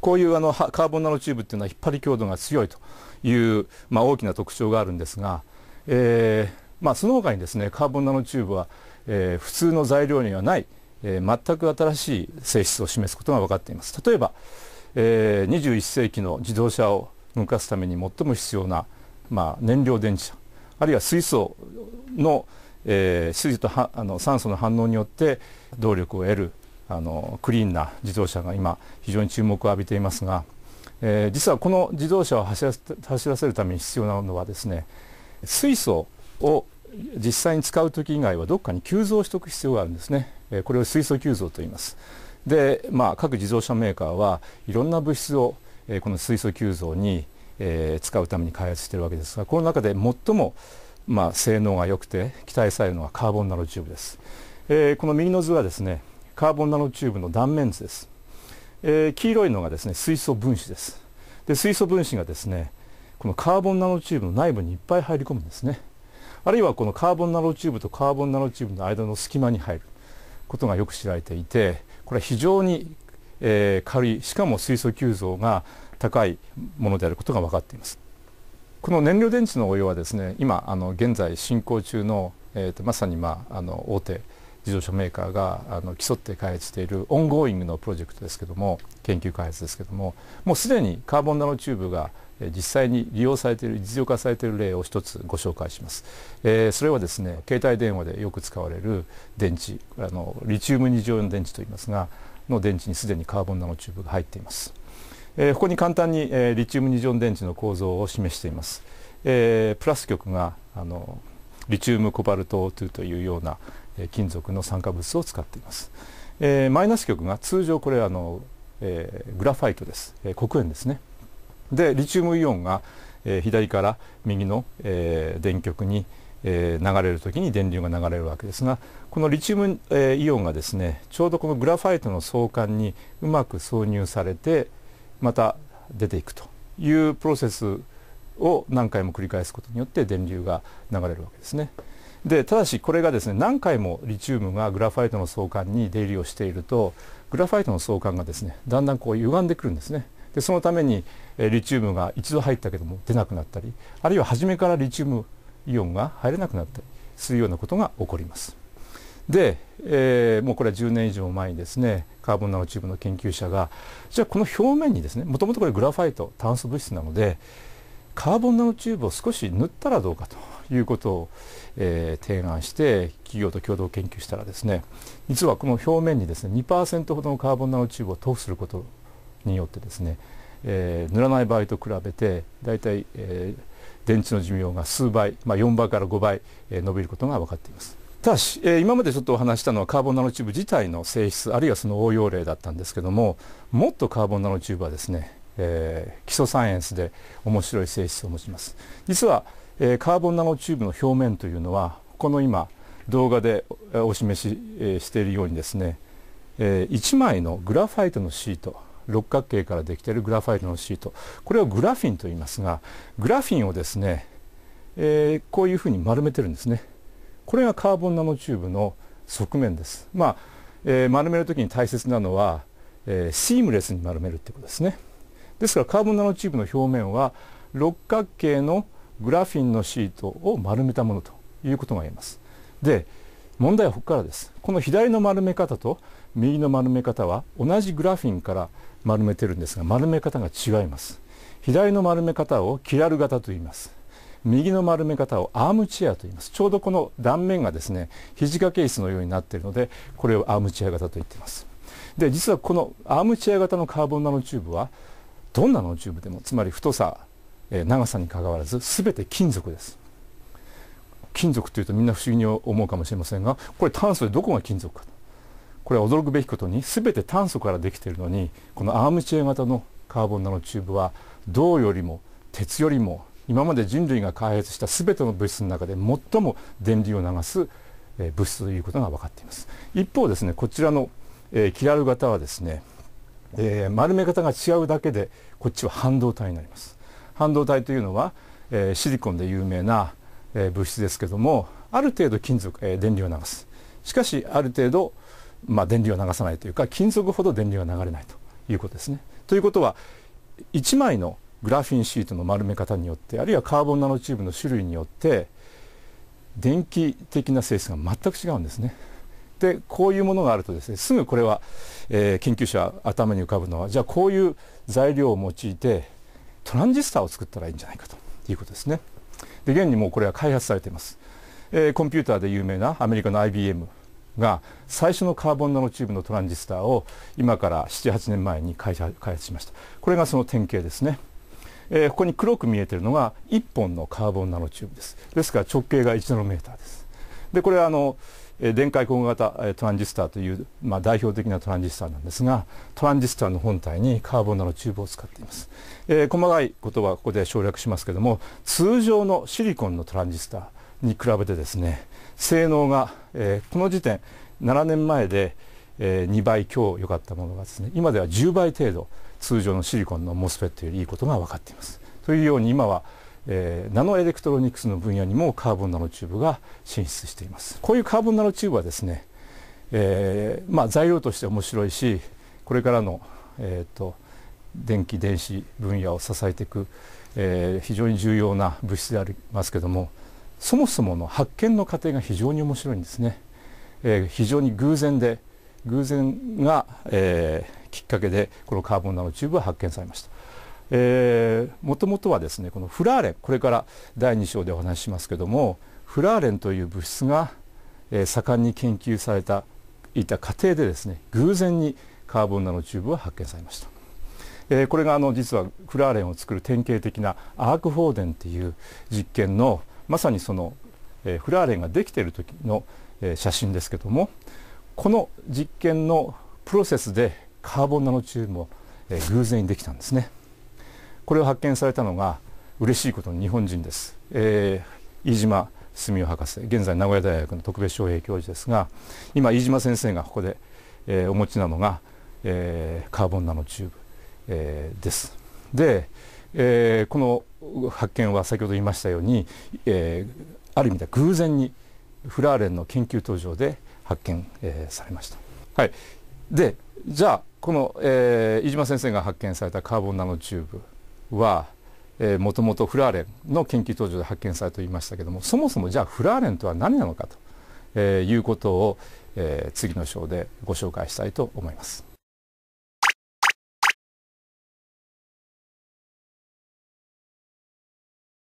こういうあのカーボンナノチューブっていうのは引っ張り強度が強いという、まあ、大きな特徴があるんですが、えーまあ、その他にですねカーボンナノチューブは、えー、普通の材料にはない、えー、全く新しい性質を示すことが分かっています例えば、えー、21世紀の自動車を動かすために最も必要な、まあ、燃料電池車あるいは水素の、えー、水素とあの酸素の反応によって動力を得るあのクリーンな自動車が今非常に注目を浴びていますが、えー、実はこの自動車を走らせ走らせるために必要なのはですね水素を実際に使う時以外はどっかに急増しておく必要があるんですね、えー、これを水素急増と言いますで、まあ、各自動車メーカーはいろんな物質を、えー、この水素急増に、えー、使うために開発しているわけですがこの中で最も、まあ、性能が良くて期待されるのはカーボンナノチューブです、えー、この右の図はですねカーボンナノチューブの断面図です、えー、黄色いのがですね水素分子ですで水素分子がですねこのカーボンナノチューブの内部にいっぱい入り込むんですねあるいはこのカーボンナノチューブとカーボンナノチューブの間の隙間に入ることがよく知られていてこれは非常に、えー、軽いしかも水素吸増が高いものであることが分かっていますこの燃料電池の応用はですね今あの現在進行中の、えーとまさに、まあ、あの大手自動車メーカーがあの競って開発しているオンゴーイングのプロジェクトですけども研究開発ですけどももうすでにカーボンナノチューブが実際に利用されている実用化されている例を一つご紹介します、えー、それはですね携帯電話でよく使われる電池あのリチウム2乗の電池といいますがの電池にすでにカーボンナノチューブが入っています、えー、ここに簡単に、えー、リチウム2乗電池の構造を示しています、えー、プラス極があのリチウムコバルト2というような、金属の酸化物を使っています。えー、マイナス極が通常これあの、えー、グラファイトです、えー、黒鉛ですね。でリチウムイオンが、えー、左から右の、えー、電極に、えー、流れる時に電流が流れるわけですがこのリチウム、えー、イオンがですねちょうどこのグラファイトの相関にうまく挿入されてまた出ていくというプロセスを何回も繰り返すことによって電流が流れるわけですね。でただしこれがですね何回もリチウムがグラファイトの相関に出入りをしているとグラファイトの相関がですねだんだんこう歪んでくるんですねでそのために、えリチウムが一度入ったけども出なくなったりあるいは初めからリチウムイオンが入れなくなったりするようなことが起こりますで、えー、もうこれは10年以上前にですねカーボンナノチューブの研究者がじゃあこの表面にですねもともとこれグラファイト炭素物質なのでカーボンナノチューブを少し塗ったらどうかということを、えー、提案して企業と共同研究したらですね実はこの表面にですね2%ほどのカーボンナノチューブを塗布することによってですね、えー、塗らない場合と比べてだいたい、え電池の寿命が数倍、まあ、4倍から5倍、えー、伸びることが分かっています。ただし、えー、今までちょっとお話したのはカーボンナノチューブ自体の性質あるいはその応用例だったんですけどももっとカーボンナノチューブはですねえー、基礎サイエンスで面白い性質を持ちます実は、えー、カーボンナノチューブの表面というのはこの今動画でお示し、えー、しているようにですね、えー、1枚のグラファイトのシート六角形からできているグラファイトのシートこれをグラフィンと言いますがグラフィンをですね、えー、こういうふうに丸めてるんですねこれがカーボンナノチューブの側面ですまあ、えー、丸めるときに大切なのは、えー、シームレスに丸めるってことですねですからカーボンナノチューブの表面は六角形のグラフィンのシートを丸めたものということが言えます。で問題はここからです。この左の丸め方と右の丸め方は同じグラフィンから丸めてるんですが丸め方が違います。左の丸め方をキラル型と言います。右の丸め方をアームチェアと言いますちょうどこの断面がですね肘掛け椅子のようになっているのでこれをアームチェア型と言っていますで実はこのアームチェア型のカーボンナノチューブはどんなのチューブでもつまり太さ、えー、長さにかかわらず全て金属です金属というとみんな不思議に思うかもしれませんがこれ炭素でどこが金属かこれは驚くべきことに全て炭素からできているのにこのアームチェア型のカーボンナノチューブは銅よりも鉄よりも今まで人類が開発した全ての物質の中で最も電流を流す、え物質ということが分かっています一方ですねこちらの、えー、キラル型はですねえー、丸め方が違うだけでこっちは半導体になります半導体というのは、えー、シリコンで有名な、えー、物質ですけどもある程度金属、え電流を流すしかしある程度、まあ、電流を流さないというか金属ほど電流が流れないということですねということは1枚のグラフィンシートの丸め方によってあるいはカーボンナノチューブの種類によって電気的な性質が全く違うんですね。でこういうものがあるとですねすぐこれは、えー、研究者頭に浮かぶのはじゃあこういう材料を用いてトランジスタを作ったらいいんじゃないかということですね。で現にもうこれは開発されています、えー、コンピューターで有名なアメリカの IBM が最初のカーボンナノチューブのトランジスタを今から78年前に開発しましたこれがその典型ですね、えー、ここに黒く見えているのが1本のカーボンナノチューブですですから直径が1ナノメーターですでこれはあの電解混合型トランジスタという、まあ、代表的なトランジスタなんですがトランジスタの本体にカーボンナノチューブを使っています、えー、細かいことはここで省略しますけども通常のシリコンのトランジスタに比べてですね性能が、えー、この時点7年前で、えー、2倍強良かったものがですね今では10倍程度通常のシリコンのモスフェットよりいいことが分かっていますというように今はえー、ナノエレクトロニクスの分野にもカーボンナノチューブが進出していますこういうカーボンナノチューブはですね、えー、まあ、材料として面白いしこれからの、えーと、電気電子分野を支えていく、えー、非常に重要な物質でありますけどもそもそもの発見の過程が非常に面白いんですね、え非常に偶然で偶然が、えきっかけでこのカーボンナノチューブは発見されましたもともとはですねこのフラーレンこれから第2章でお話ししますけどもフラーレンという物質が、えー、盛んに研究されたいた過程でですね偶然にカーボンナノチューブは発見されました、えー、これがあの実はフラーレンを作る典型的なアーク放電っていう実験のまさにその、えー、フラーレンができている時の、えー、写真ですけどもこの実験のプロセスでカーボンナノチューブも、えー、偶然にできたんですね。これを発見されたのが嬉しいことに日本人です、えー、飯島澄夫博士現在名古屋大学の特別招聘教授ですが今飯島先生がここで、えー、お持ちなのが、えー、カーボンナノチューブ、えー、です。で、えー、この発見は先ほど言いましたように、えー、ある意味では偶然にフラーレンの研究登場で発見、えー、されました。はい、でじゃあこの、えー、飯島先生が発見されたカーボンナノチューブはもともとフラーレンの研究登場で発見されたと言いましたけどもそもそもじゃあフラーレンとは何なのかと、えー、いうことを、えー、次の章でご紹介したいと思います。